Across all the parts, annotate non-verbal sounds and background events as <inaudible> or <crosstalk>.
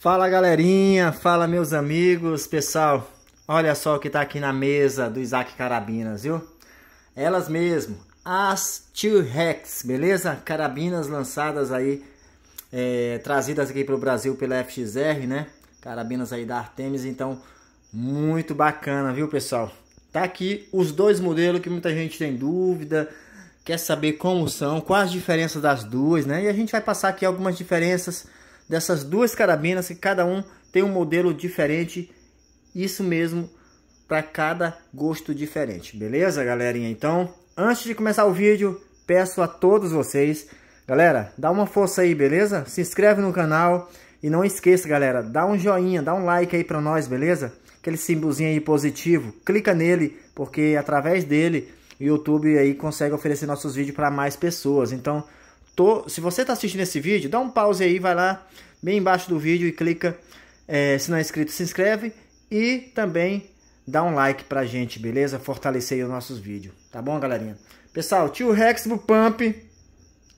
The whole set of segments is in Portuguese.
Fala galerinha, fala meus amigos, pessoal. Olha só o que tá aqui na mesa do Isaac Carabinas, viu? Elas mesmo, as T-Rex, beleza? Carabinas lançadas aí, é, trazidas aqui pro Brasil pela FXR, né? Carabinas aí da Artemis, então muito bacana, viu pessoal? Tá aqui os dois modelos que muita gente tem dúvida, quer saber como são, quais as diferenças das duas, né? E a gente vai passar aqui algumas diferenças dessas duas carabinas que cada um tem um modelo diferente. Isso mesmo, para cada gosto diferente. Beleza, galerinha? Então, antes de começar o vídeo, peço a todos vocês, galera, dá uma força aí, beleza? Se inscreve no canal e não esqueça, galera, dá um joinha, dá um like aí para nós, beleza? Aquele símbolozinho aí positivo, clica nele, porque através dele o YouTube aí consegue oferecer nossos vídeos para mais pessoas. Então, Tô, se você está assistindo esse vídeo, dá um pause aí, vai lá bem embaixo do vídeo e clica. É, se não é inscrito, se inscreve e também dá um like pra gente, beleza? Fortalecer os nossos vídeos, tá bom, galerinha? Pessoal, tio Rex do Pump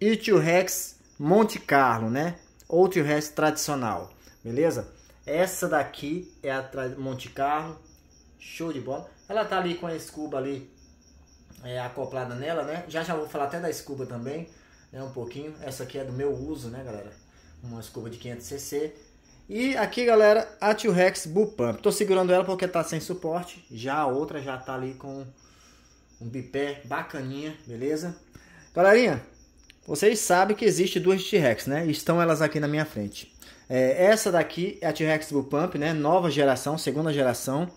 e tio Rex Monte Carlo, né? Ou tio Rex tradicional, beleza? Essa daqui é a Monte Carlo, show de bola. Ela tá ali com a escuba ali é, acoplada nela, né? Já já vou falar até da escuba também né, um pouquinho. Essa aqui é do meu uso, né, galera? Uma escova de 500cc. E aqui, galera, a Tio Rex Bull Pump. Tô segurando ela porque tá sem suporte. Já a outra já tá ali com um bipé bacaninha, beleza? Galerinha, vocês sabem que existe duas T-Rex, né? Estão elas aqui na minha frente. É, essa daqui é a T-Rex Bull Pump, né? Nova geração, segunda geração.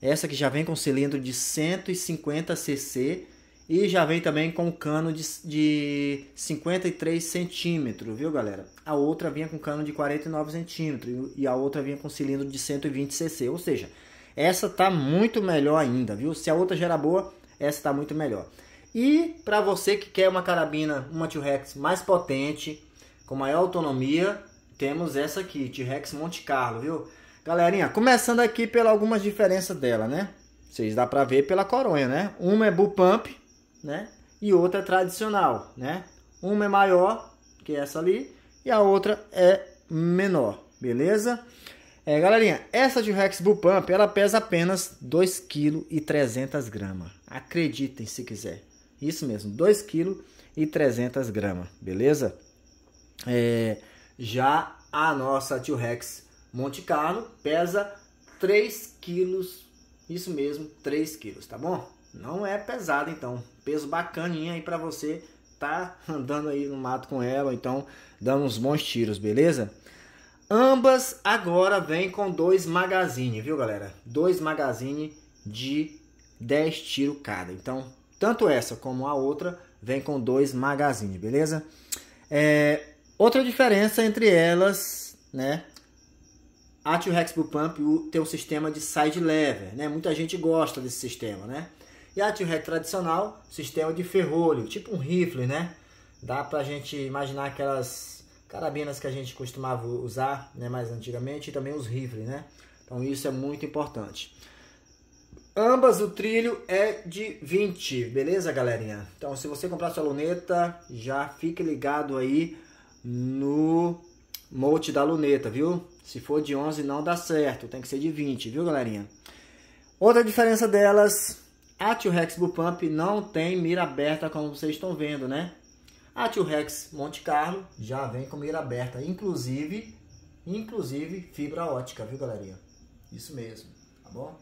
Essa que já vem com cilindro de 150cc e já vem também com um cano de, de 53 centímetros, viu galera? A outra vinha com cano de 49 centímetros e a outra vinha com cilindro de 120 cc. Ou seja, essa tá muito melhor ainda, viu? Se a outra já era boa, essa tá muito melhor. E para você que quer uma carabina, uma T-Rex mais potente, com maior autonomia, temos essa aqui, T-Rex Monte Carlo, viu? Galerinha, começando aqui pelas algumas diferenças dela, né? Vocês dá para ver pela coronha, né? Uma é bull pump, né? E outra é tradicional, né? Uma é maior que essa ali e a outra é menor, beleza? É, galerinha, essa de Rex Bull Pump, ela pesa apenas 2,3 kg. Acreditem se quiser. Isso mesmo, 2,3 kg, beleza? É, já a nossa Tio Rex Monte Carlo pesa 3 kg. Isso mesmo, 3 kg, tá bom? Não é pesada então, peso bacaninha aí para você tá <laughs> andando aí no mato com ela, então dando uns bons tiros, beleza? Ambas agora vêm com dois magazine, viu galera? Dois magazine de 10 tiros cada. Então, tanto essa como a outra vem com dois magazine, beleza? É, outra diferença entre elas, né? A T-Rex Bull Pump tem um sistema de side lever, né? Muita gente gosta desse sistema, né? E a tio tradicional, sistema de ferrolho, tipo um rifle, né? Dá pra gente imaginar aquelas carabinas que a gente costumava usar né, mais antigamente e também os rifles, né? Então isso é muito importante. Ambas o trilho é de 20, beleza, galerinha? Então, se você comprar sua luneta, já fique ligado aí no molde da luneta, viu? Se for de 11 não dá certo, tem que ser de 20, viu, galerinha? Outra diferença delas a Tio Rex Bullpump Pump não tem mira aberta como vocês estão vendo, né? A Tio Rex Monte Carlo já vem com mira aberta, inclusive, inclusive fibra ótica, viu galerinha? Isso mesmo, tá bom?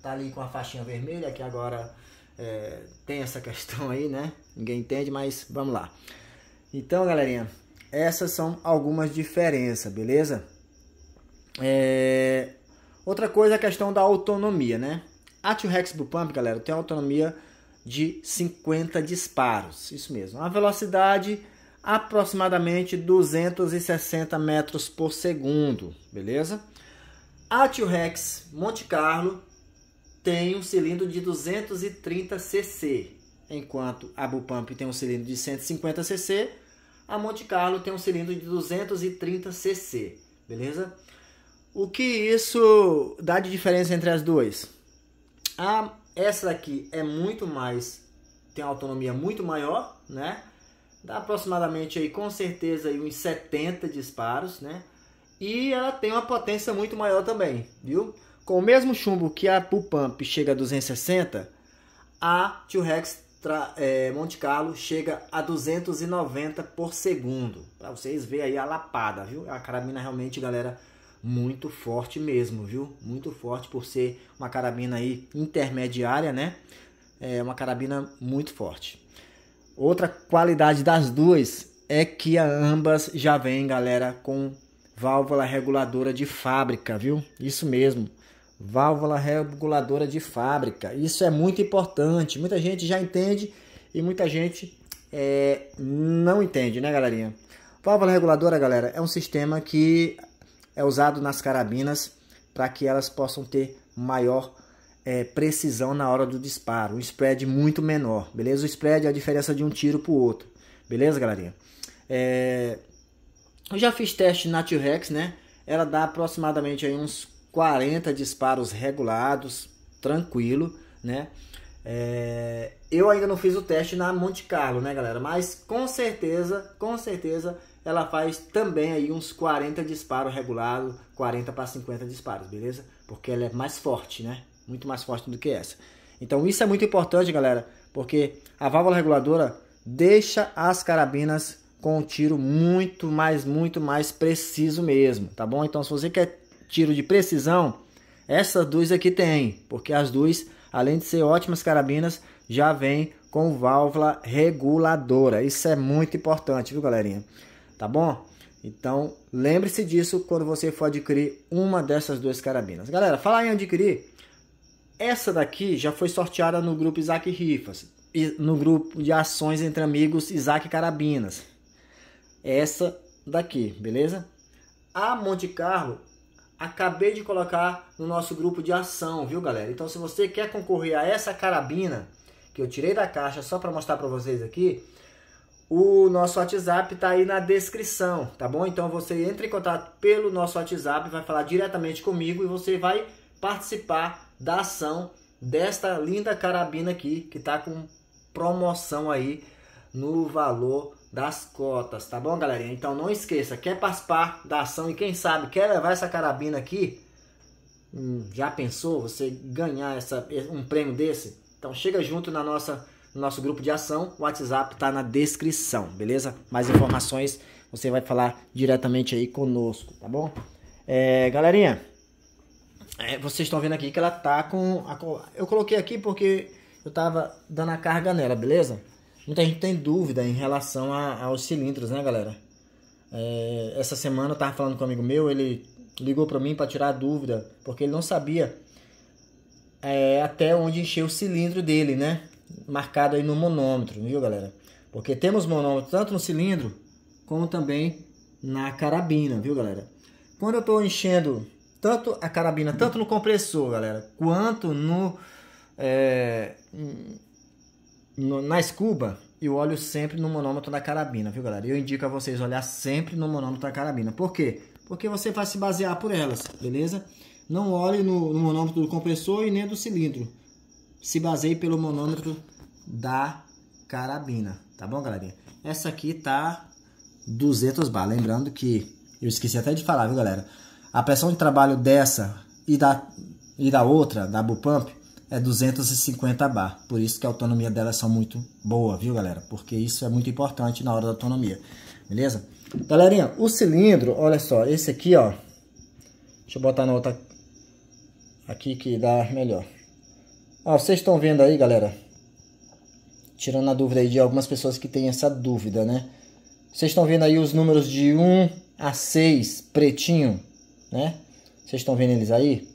Tá ali com a faixinha vermelha que agora é, tem essa <laughs> questão aí, né? Ninguém entende, mas vamos lá. Então, galerinha, essas são algumas diferenças, beleza? É... Outra coisa é a questão da autonomia, né? A 2 rex Blue Pump, galera, tem uma autonomia de 50 disparos, isso mesmo. A velocidade aproximadamente 260 metros por segundo, beleza? A 2Rex Monte Carlo tem um cilindro de 230 cc, enquanto a Pump tem um cilindro de 150 cc, a Monte Carlo tem um cilindro de 230 cc, beleza? O que isso dá de diferença entre as duas? A, essa daqui é muito mais, tem autonomia muito maior, né? Dá aproximadamente aí, com certeza, aí uns 70 disparos, né? E ela tem uma potência muito maior também, viu? Com o mesmo chumbo que a Pulpamp chega a 260, a T-Rex é, Monte Carlo chega a 290 por segundo. Para vocês verem aí a lapada, viu? A carabina realmente, galera, muito forte mesmo, viu? Muito forte por ser uma carabina aí intermediária, né? É uma carabina muito forte. Outra qualidade das duas é que ambas já vem, galera, com válvula reguladora de fábrica, viu? Isso mesmo. Válvula reguladora de fábrica. Isso é muito importante. Muita gente já entende e muita gente é, não entende, né, galerinha? Válvula reguladora, galera, é um sistema que é usado nas carabinas para que elas possam ter maior é, precisão na hora do disparo, um spread muito menor, beleza? O spread é a diferença de um tiro para o outro, beleza, galerinha? É... Eu já fiz teste na T-Rex, né? Ela dá aproximadamente aí uns 40 disparos regulados, tranquilo, né? É... Eu ainda não fiz o teste na Monte Carlo, né, galera? Mas com certeza, com certeza ela faz também aí uns 40 disparos regulados, 40 para 50 disparos, beleza? Porque ela é mais forte, né? Muito mais forte do que essa. Então isso é muito importante, galera, porque a válvula reguladora deixa as carabinas com um tiro muito mais, muito mais preciso mesmo, tá bom? Então se você quer tiro de precisão, essas duas aqui tem, porque as duas, além de ser ótimas carabinas, já vem com válvula reguladora. Isso é muito importante, viu, galerinha? tá bom? Então, lembre-se disso quando você for adquirir uma dessas duas carabinas. Galera, falar em adquirir, essa daqui já foi sorteada no grupo Isaac Rifas, no grupo de ações entre amigos Isaac Carabinas. Essa daqui, beleza? A Monte Carlo, acabei de colocar no nosso grupo de ação, viu, galera? Então, se você quer concorrer a essa carabina que eu tirei da caixa só para mostrar para vocês aqui, o nosso WhatsApp está aí na descrição, tá bom? Então você entra em contato pelo nosso WhatsApp, vai falar diretamente comigo e você vai participar da ação desta linda carabina aqui, que está com promoção aí no valor das cotas, tá bom, galerinha? Então não esqueça, quer participar da ação e quem sabe quer levar essa carabina aqui? Hum, já pensou você ganhar essa, um prêmio desse? Então chega junto na nossa no nosso grupo de ação. O WhatsApp está na descrição, beleza? Mais informações você vai falar diretamente aí conosco, tá bom? É, galerinha, é, vocês estão vendo aqui que ela tá com. A, eu coloquei aqui porque eu tava dando a carga nela, beleza? Muita gente tem dúvida em relação a, aos cilindros, né, galera? É, essa semana eu tava falando com um amigo meu, ele ligou para mim para tirar a dúvida, porque ele não sabia é, até onde encher o cilindro dele, né? marcado aí no monômetro, viu galera? Porque temos monômetro tanto no cilindro como também na carabina, viu galera? Quando eu estou enchendo tanto a carabina, tanto no compressor, galera, quanto no, é, no na escuba, eu olho sempre no monômetro da carabina, viu galera? Eu indico a vocês olhar sempre no monômetro da carabina. Por quê? Porque você vai se basear por elas, beleza? Não olhe no, no monômetro do compressor e nem do cilindro se baseie pelo monômetro da carabina, tá bom, galerinha? Essa aqui tá 200 bar, lembrando que eu esqueci até de falar, viu, galera? A pressão de trabalho dessa e da, e da outra, da Bupamp, é 250 bar. Por isso que a autonomia delas é são muito boa, viu, galera? Porque isso é muito importante na hora da autonomia, beleza? Galerinha, o cilindro, olha só, esse aqui, ó. Deixa eu botar na outra aqui que dá melhor. Ó, ah, vocês estão vendo aí, galera? Tirando a dúvida aí de algumas pessoas que têm essa dúvida, né? Vocês estão vendo aí os números de 1 a 6, pretinho, né? Vocês estão vendo eles aí?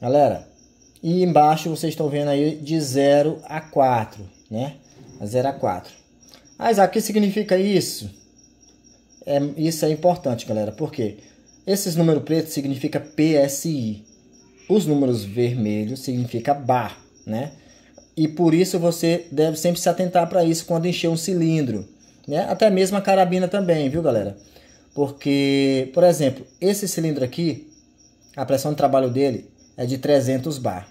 Galera, e embaixo vocês estão vendo aí de 0 a 4, né? A 0 a 4. Ah, Isaac, o que significa isso? É, isso é importante, galera, porque esses números pretos significa PSI. Os números vermelhos significa bar né? E por isso você deve sempre se atentar para isso quando encher um cilindro, né? Até mesmo a carabina também, viu, galera? Porque, por exemplo, esse cilindro aqui, a pressão de trabalho dele é de 300 bar.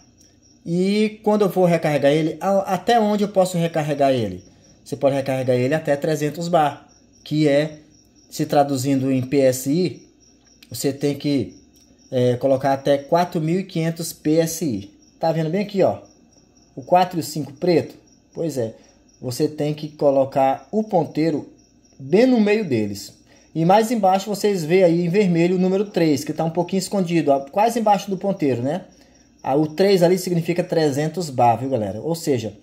E quando eu vou recarregar ele, até onde eu posso recarregar ele? Você pode recarregar ele até 300 bar, que é, se traduzindo em PSI, você tem que é, colocar até 4.500 PSI. Tá vendo bem aqui, ó? o 4 e o 5 preto? Pois é, você tem que colocar o ponteiro bem no meio deles. E mais embaixo vocês vê aí em vermelho o número 3, que está um pouquinho escondido, ó, quase embaixo do ponteiro, né? Ah, o 3 ali significa 300 bar, viu galera? Ou seja,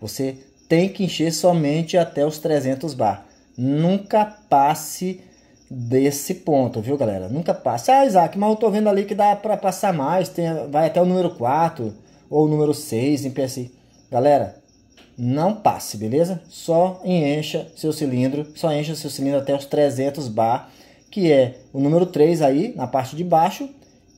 você tem que encher somente até os 300 bar. Nunca passe desse ponto, viu galera? Nunca passe. Ah, Isaac, mas eu tô vendo ali que dá para passar mais, tem, vai até o número 4 ou o número 6 em PSI. Galera, não passe, beleza? Só encha seu cilindro, só encha seu cilindro até os 300 bar, que é o número 3 aí na parte de baixo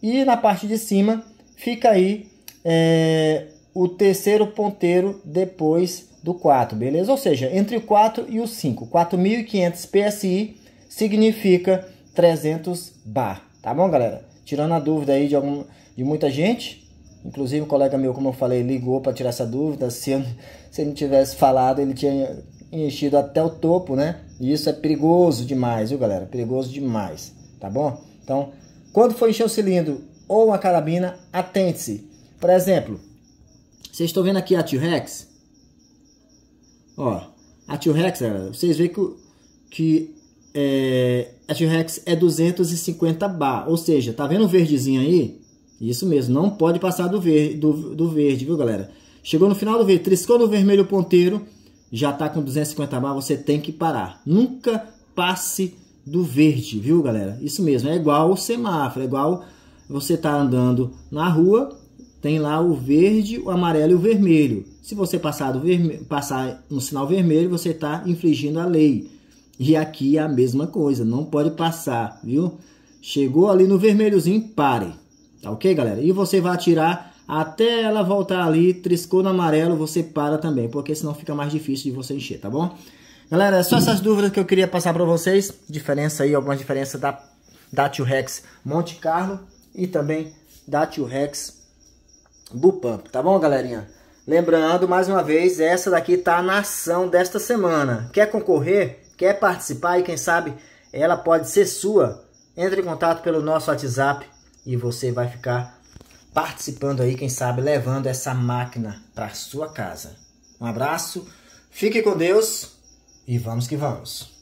e na parte de cima fica aí é, o terceiro ponteiro depois do 4, beleza? Ou seja, entre o 4 e o 5, 4.500 PSI significa 300 bar, tá bom, galera? Tirando a dúvida aí de, algum, de muita gente, Inclusive, um colega meu, como eu falei, ligou para tirar essa dúvida. Se eu, se eu não tivesse falado, ele tinha enchido até o topo, né? E isso é perigoso demais, viu, galera? Perigoso demais, tá bom? Então, quando for encher o cilindro ou a carabina, atente-se. Por exemplo, vocês estão vendo aqui a T-Rex? Ó, a T-Rex, vocês veem que, que é, a T-Rex é 250 bar, ou seja, tá vendo o verdezinho aí? Isso mesmo, não pode passar do verde, do, do verde, viu galera? Chegou no final do verde, triscou no vermelho ponteiro, já está com 250 bar, você tem que parar. Nunca passe do verde, viu galera? Isso mesmo, é igual o semáforo, é igual você está andando na rua, tem lá o verde, o amarelo e o vermelho. Se você passar, do vermelho, passar no sinal vermelho, você está infringindo a lei. E aqui é a mesma coisa, não pode passar, viu? Chegou ali no vermelhozinho, pare. Tá ok, galera? E você vai atirar até ela voltar ali, triscou no amarelo, você para também, porque senão fica mais difícil de você encher, tá bom? Galera, só essas dúvidas que eu queria passar para vocês. Diferença aí, algumas diferenças da, da Tio Rex Monte Carlo e também da Tio Rex Bupump, tá bom, galerinha? Lembrando, mais uma vez, essa daqui tá na ação desta semana. Quer concorrer? Quer participar? E quem sabe ela pode ser sua? Entre em contato pelo nosso WhatsApp e você vai ficar participando aí, quem sabe levando essa máquina para sua casa. Um abraço, fique com Deus e vamos que vamos.